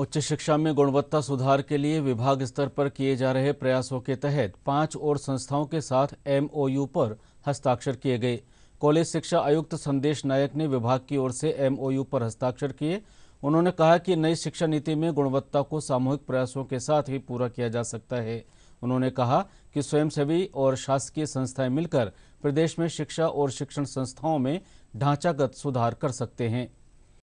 उच्च शिक्षा में गुणवत्ता सुधार के लिए विभाग स्तर पर किए जा रहे प्रयासों के तहत पांच और संस्थाओं के साथ एमओयू पर हस्ताक्षर किए गए कॉलेज शिक्षा आयुक्त संदेश नायक ने विभाग की ओर से एमओयू पर हस्ताक्षर किए उन्होंने कहा कि नई शिक्षा नीति में गुणवत्ता को सामूहिक प्रयासों के साथ ही पूरा किया जा सकता है उन्होंने कहा कि स्वयंसेवी और शासकीय संस्थाएं मिलकर प्रदेश में शिक्षा और शिक्षण संस्थाओं में ढांचागत सुधार कर सकते हैं